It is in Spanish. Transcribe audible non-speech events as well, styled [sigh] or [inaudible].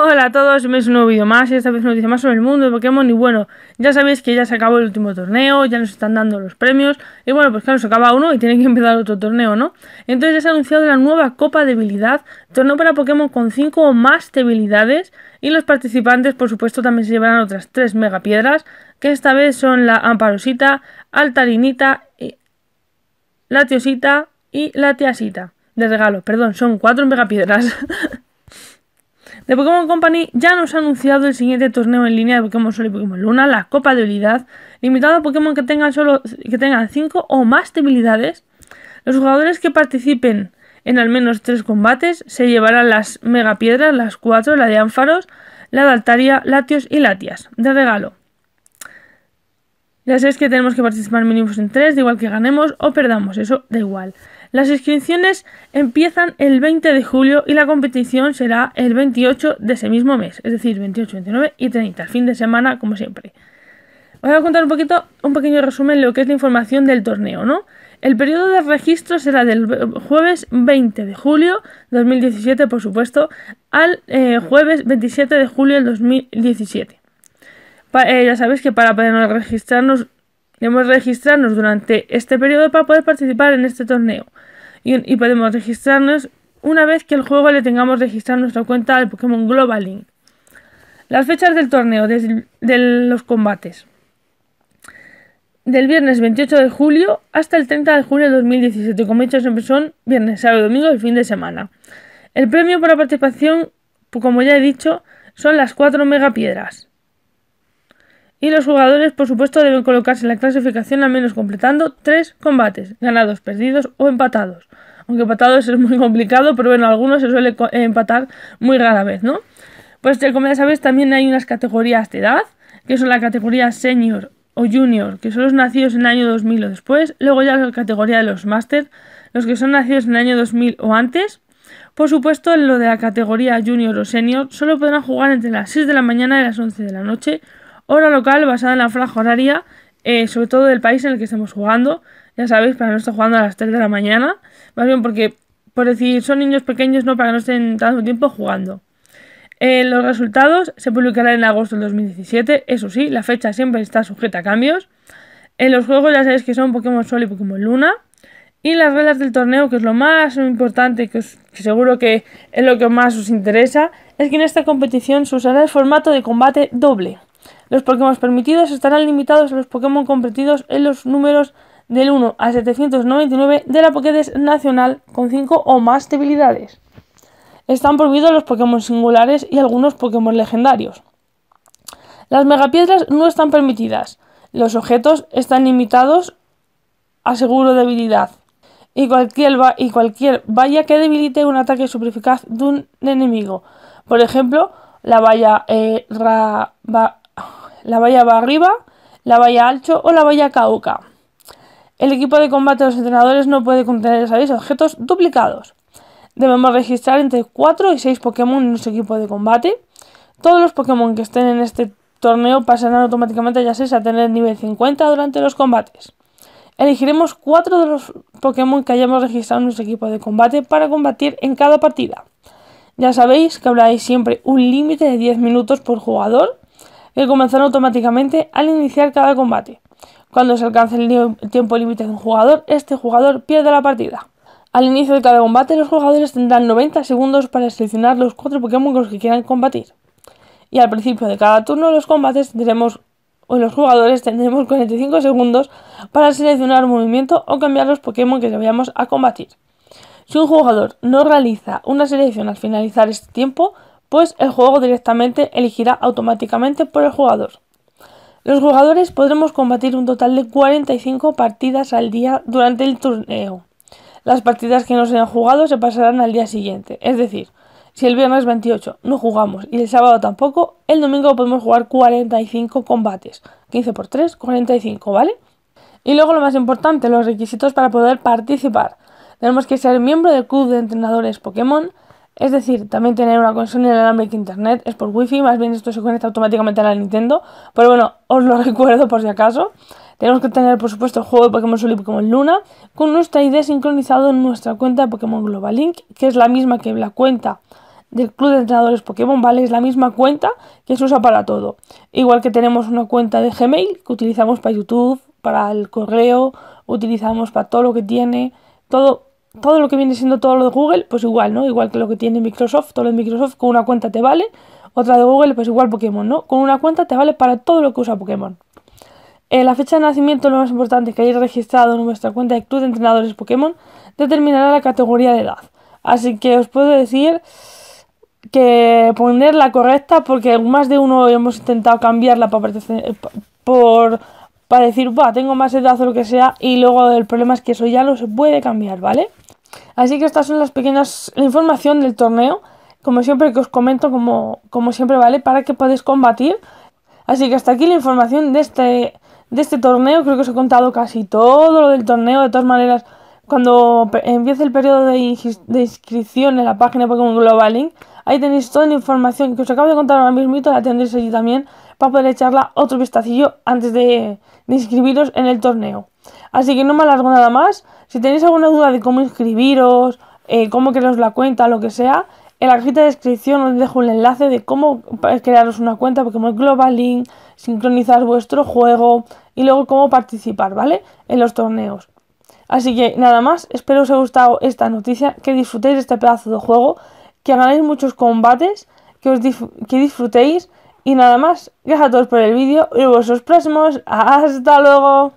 Hola a todos, me un nuevo vídeo más y esta vez nos dice más sobre el mundo de Pokémon y bueno, ya sabéis que ya se acabó el último torneo, ya nos están dando los premios y bueno, pues claro, se acaba uno y tiene que [laughs] empezar otro torneo, ¿no? Entonces ya se ha anunciado la nueva Copa de Habilidad, torneo para Pokémon con 5 o más debilidades y los participantes por supuesto también se llevarán otras 3 megapiedras que esta vez son la Amparosita, Altarinita, la Teosita y la Tiasita. De regalo, perdón, son 4 megapiedras. [laughs] De Pokémon Company ya nos ha anunciado el siguiente torneo en línea de Pokémon Sol y Pokémon Luna, la Copa de Habilidad, limitado a Pokémon que tengan solo que tengan 5 o más debilidades. Los jugadores que participen en al menos 3 combates se llevarán las Mega Piedras, las 4, la de Ánfaros, la de Altaria, Latios y Latias, de regalo. Ya es que tenemos que participar mínimos en 3, de igual que ganemos o perdamos, eso da igual. Las inscripciones empiezan el 20 de julio y la competición será el 28 de ese mismo mes, es decir, 28, 29 y 30, fin de semana como siempre. Os voy a contar un poquito, un pequeño resumen de lo que es la información del torneo, ¿no? El periodo de registro será del jueves 20 de julio 2017, por supuesto, al eh, jueves 27 de julio del 2017. Eh, ya sabéis que para poder registrarnos Debemos registrarnos durante este periodo para poder participar en este torneo. Y, podemos registrarnos una vez que el juego le tengamos registrado nuestra cuenta al Pokémon Global Link. Las fechas del torneo, de, los combates. Del viernes 28 de julio hasta el 30 de julio de 2017, como he dicho siempre son viernes, sábado y domingo, el fin de semana. El premio para participación, pues, como ya he dicho, son las 4 megapiedras. Y los jugadores, por supuesto, deben colocarse en la clasificación al menos completando tres combates, ganados, perdidos o empatados. Aunque empatados es muy complicado, pero bueno, algunos se suele empatar muy rara vez, ¿no? Pues como ya sabéis, también hay unas categorías de edad, que son la categoría senior o junior, que son los nacidos en el año 2000 o después. Luego ya la categoría de los máster, los que son nacidos en el año 2000 o antes. Por supuesto, en lo de la categoría junior o senior, solo podrán jugar entre las 6 de la mañana y las 11 de la noche Hora local basada en la franja horaria, eh, sobre todo del país en el que estemos jugando. Ya sabéis, para no estar jugando a las 3 de la mañana. Más bien porque, por decir, son niños pequeños, no para que no estén tanto tiempo jugando. Eh, los resultados se publicarán en agosto del 2017, eso sí, la fecha siempre está sujeta a cambios. En los juegos ya sabéis que son Pokémon Sol y Pokémon Luna. Y las reglas del torneo, que es lo más importante, que, que seguro que es lo que más os interesa, es que en esta competición se usará el formato de combate doble. Los Pokémon permitidos estarán limitados a los Pokémon convertidos en los números del 1 a 799 de la Pokédex Nacional con 5 o más debilidades. Están prohibidos los Pokémon singulares y algunos Pokémon legendarios. Las megapiedras no están permitidas. Los objetos están limitados a seguro debilidad. Y cualquier, y cualquier valla que debilite un ataque eficaz de un enemigo. Por ejemplo, la valla eh, la valla va arriba, la valla alcho o la valla cauca. El equipo de combate de los entrenadores no puede contener ¿sabéis? objetos duplicados. Debemos registrar entre 4 y 6 Pokémon en nuestro equipo de combate. Todos los Pokémon que estén en este torneo pasarán automáticamente ya 6 a tener nivel 50 durante los combates. Elegiremos 4 de los Pokémon que hayamos registrado en nuestro equipo de combate para combatir en cada partida. Ya sabéis que habrá siempre un límite de 10 minutos por jugador que comenzará automáticamente al iniciar cada combate. Cuando se alcance el tiempo límite de un jugador, este jugador pierde la partida. Al inicio de cada combate, los jugadores tendrán 90 segundos para seleccionar los cuatro Pokémon con los que quieran combatir. Y al principio de cada turno, los combates los jugadores tendremos 45 segundos para seleccionar un movimiento o cambiar los Pokémon que vayamos a combatir. Si un jugador no realiza una selección al finalizar este tiempo, pues el juego directamente elegirá automáticamente por el jugador. Los jugadores podremos combatir un total de 45 partidas al día durante el torneo. Las partidas que no se han jugado se pasarán al día siguiente, es decir, si el viernes 28 no jugamos y el sábado tampoco, el domingo podemos jugar 45 combates. 15 por 3, 45, ¿vale? Y luego lo más importante, los requisitos para poder participar. Tenemos que ser miembro del club de entrenadores Pokémon, es decir, también tener una en consola que internet es por wifi, más bien esto se conecta automáticamente a la Nintendo, pero bueno, os lo [laughs] recuerdo por si acaso. Tenemos que tener, por supuesto, el juego de Pokémon Sol y Pokémon Luna con nuestra ID sincronizado en nuestra cuenta de Pokémon Global Link, que es la misma que la cuenta del Club de Entrenadores Pokémon, ¿vale? Es la misma cuenta que se usa para todo. Igual que tenemos una cuenta de Gmail que utilizamos para YouTube, para el correo, utilizamos para todo lo que tiene, todo todo lo que viene siendo todo lo de Google, pues igual, ¿no? Igual que lo que tiene Microsoft, todo lo de Microsoft con una cuenta te vale, otra de Google, pues igual Pokémon, ¿no? Con una cuenta te vale para todo lo que usa Pokémon. en eh, la fecha de nacimiento, lo más importante que hayáis registrado en vuestra cuenta de Club de Entrenadores Pokémon, determinará la categoría de edad. Así que os puedo decir que ponerla correcta, porque más de uno hemos intentado cambiarla por, eh, para decir, va, tengo más edad o lo que sea, y luego el problema es que eso ya no se puede cambiar, ¿vale? Así que estas son las pequeñas, la información del torneo, como siempre que os comento, como, como siempre, ¿vale? Para que podáis combatir. Así que hasta aquí la información de este, de este torneo, creo que os he contado casi todo lo del torneo, de todas maneras, cuando empiece el periodo de, inscripción en la página Pokémon Global Link, ahí tenéis toda la información que os acabo de contar ahora mismo, la tendréis allí también, para poder echarla otro vistacillo antes de, inscribiros en el torneo. Así que no me alargo nada más. Si tenéis alguna duda de cómo inscribiros, eh, cómo crearos la cuenta, lo que sea, en la cajita de descripción os dejo el enlace de cómo crearos una cuenta Pokémon Global Link, sincronizar vuestro juego y luego cómo participar, ¿vale? En los torneos. Así que nada más, espero os haya gustado esta noticia, que disfrutéis de este pedazo de juego, que hagáis muchos combates, que, os que disfrutéis y nada más, gracias a todos por el vídeo y vuestros próximos. ¡Hasta luego!